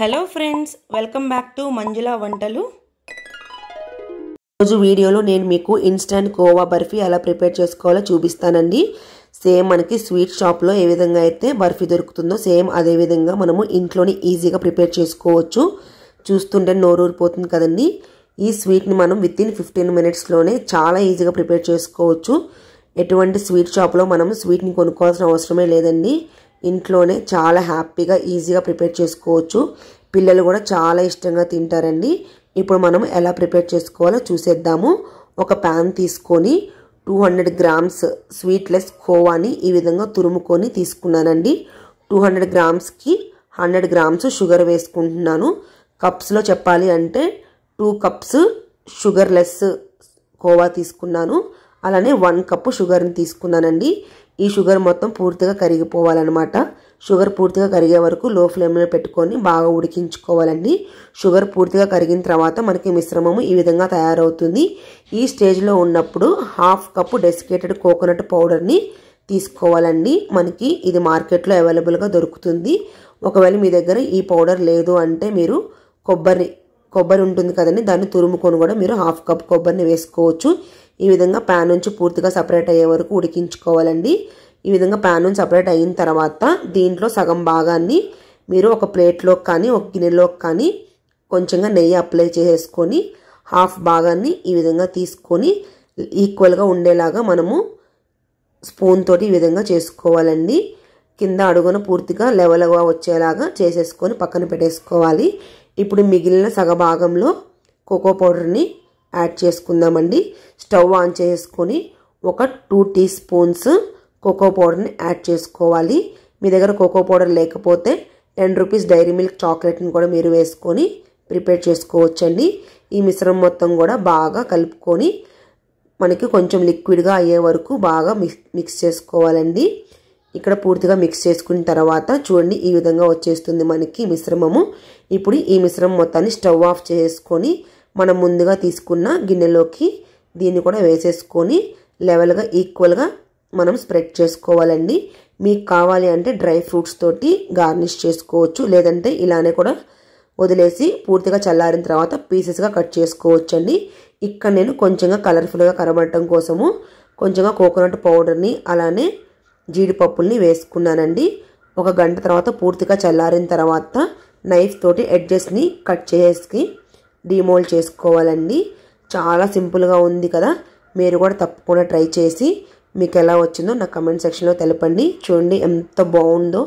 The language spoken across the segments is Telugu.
hello friends welcome back to Manjula వంటలు రోజు వీడియోలో నేను మీకు ఇన్స్టంట్ కోవా బర్ఫీ ఎలా ప్రిపేర్ చేసుకోవాలో చూపిస్తానండి సేమ్ మనకి స్వీట్ షాప్లో ఏ విధంగా అయితే బర్ఫీ దొరుకుతుందో సేమ్ అదే విధంగా మనము ఇంట్లోనే ఈజీగా ప్రిపేర్ చేసుకోవచ్చు చూస్తుంటే నోరూరిపోతుంది కదండి ఈ స్వీట్ని మనం విత్ ఇన్ ఫిఫ్టీన్ మినిట్స్లోనే చాలా ఈజీగా ప్రిపేర్ చేసుకోవచ్చు ఎటువంటి స్వీట్ షాప్లో మనం స్వీట్ని కొనుక్కోవాల్సిన అవసరమే లేదండి ఇంట్లోనే చాలా హ్యాపీగా ఈజీగా ప్రిపేర్ చేసుకోవచ్చు పిల్లలు కూడా చాలా ఇష్టంగా తింటారండి ఇప్పుడు మనం ఎలా ప్రిపేర్ చేసుకోవాలో చూసేద్దాము ఒక ప్యాన్ తీసుకొని టూ హండ్రెడ్ గ్రామ్స్ స్వీట్లెస్ కోవాని ఈ విధంగా తురుముకొని తీసుకున్నానండి టూ హండ్రెడ్ గ్రామ్స్కి హండ్రెడ్ గ్రామ్స్ షుగర్ వేసుకుంటున్నాను కప్స్లో చెప్పాలి అంటే టూ కప్స్ షుగర్లెస్ కోవా తీసుకున్నాను అలానే వన్ కప్పు షుగర్ని తీసుకున్నానండి ఈ షుగర్ మొత్తం పూర్తిగా కరిగిపోవాలన్నమాట షుగర్ పూర్తిగా కరిగే వరకు లో ఫ్లేమ్లో పెట్టుకొని బాగా ఉడికించుకోవాలండి షుగర్ పూర్తిగా కరిగిన తర్వాత మనకి మిశ్రమము ఈ విధంగా తయారవుతుంది ఈ స్టేజ్లో ఉన్నప్పుడు హాఫ్ కప్పు డెసికేటెడ్ కోకోనట్ పౌడర్ని తీసుకోవాలండి మనకి ఇది మార్కెట్లో అవైలబుల్గా దొరుకుతుంది ఒకవేళ మీ దగ్గర ఈ పౌడర్ లేదు అంటే మీరు కొబ్బరి కొబ్బరి ఉంటుంది కదండి దాన్ని తురుముకొని కూడా మీరు హాఫ్ కప్ కొబ్బరిని వేసుకోవచ్చు ఈ విధంగా ప్యాన్ నుంచి పూర్తిగా సపరేట్ అయ్యే వరకు ఉడికించుకోవాలండి ఈ విధంగా ప్యాన్ నుంచి సపరేట్ అయిన తర్వాత దీంట్లో సగం భాగాన్ని మీరు ఒక ప్లేట్లోకి కానీ ఒక గిన్నెలోకి కానీ కొంచెంగా నెయ్యి అప్లై చేసుకొని హాఫ్ భాగాన్ని ఈ విధంగా తీసుకొని ఈక్వల్గా ఉండేలాగా మనము స్పూన్ తోటి ఈ విధంగా చేసుకోవాలండి కింద అడుగున పూర్తిగా లెవెల్గా వచ్చేలాగా చేసేసుకొని పక్కన పెట్టేసుకోవాలి ఇప్పుడు మిగిలిన సగభాగంలో కోకో పౌడర్ని యాడ్ చేసుకుందామండి స్టవ్ ఆన్ చేసుకొని ఒక టూ టీ స్పూన్స్ కోకో పౌడర్ని యాడ్ చేసుకోవాలి మీ దగ్గర కోకో పౌడర్ లేకపోతే టెన్ రూపీస్ డైరీ మిల్క్ చాక్లెట్ని కూడా మీరు వేసుకొని ప్రిపేర్ చేసుకోవచ్చండి ఈ మిశ్రమం మొత్తం కూడా బాగా కలుపుకొని మనకి కొంచెం లిక్విడ్గా అయ్యే వరకు బాగా మిక్స్ చేసుకోవాలండి ఇక్కడ పూర్తిగా మిక్స్ చేసుకున్న తర్వాత చూడండి ఈ విధంగా వచ్చేస్తుంది మనకి మిశ్రమము ఇప్పుడు ఈ మిశ్రమం మొత్తాన్ని స్టవ్ ఆఫ్ చేసుకొని మనం ముందుగా తీసుకున్న గిన్నెలోకి దీన్ని కూడా వేసేసుకొని లెవెల్గా ఈక్వల్గా మనం స్ప్రెడ్ చేసుకోవాలండి మీకు కావాలి అంటే డ్రై ఫ్రూట్స్ తోటి గార్నిష్ చేసుకోవచ్చు లేదంటే ఇలానే కూడా వదిలేసి పూర్తిగా చల్లారిన తర్వాత పీసెస్గా కట్ చేసుకోవచ్చు అండి ఇక్కడ నేను కొంచెంగా కలర్ఫుల్గా కనబడటం కోసము కొంచెంగా కోకోనట్ పౌడర్ని అలానే జీడిపప్పుల్ని వేసుకున్నానండి ఒక గంట తర్వాత పూర్తిగా చల్లారిన తర్వాత నైఫ్ తోటి ఎడ్జెస్ని కట్ చేసి డిమోల్డ్ చేసుకోవాలండి చాలా సింపుల్గా ఉంది కదా మీరు కూడా తప్పకుండా ట్రై చేసి మీకు ఎలా వచ్చిందో నా కమెంట్ సెక్షన్లో తెలపండి చూడండి ఎంత బాగుందో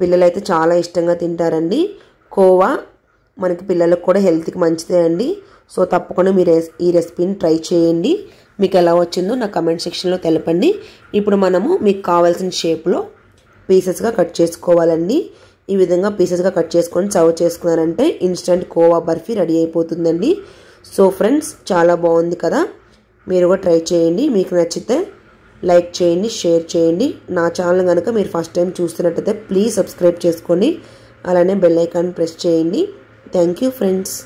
పిల్లలైతే చాలా ఇష్టంగా తింటారండి కోవా మనకి పిల్లలకు కూడా హెల్త్కి మంచిదే అండి సో తప్పకుండా మీరు ఈ రెసిపీని ట్రై చేయండి మీకు ఎలా వచ్చిందో నా కమెంట్ సెక్షన్లో తెలపండి ఇప్పుడు మనము మీకు కావాల్సిన షేప్లో పీసెస్గా కట్ చేసుకోవాలండి ఈ విధంగా పీసెస్గా కట్ చేసుకొని సర్వ్ చేసుకున్నారంటే ఇన్స్టెంట్ కోవా బర్ఫీ రెడీ అయిపోతుందండి సో ఫ్రెండ్స్ చాలా బాగుంది కదా మీరు కూడా ట్రై చేయండి మీకు నచ్చితే లైక్ చేయండి షేర్ చేయండి నా ఛానల్ కనుక మీరు ఫస్ట్ టైం చూస్తున్నట్టయితే ప్లీజ్ సబ్స్క్రైబ్ చేసుకోండి అలానే బెల్ ఐకాన్ ప్రెస్ చేయండి థ్యాంక్ యూ ఫ్రెండ్స్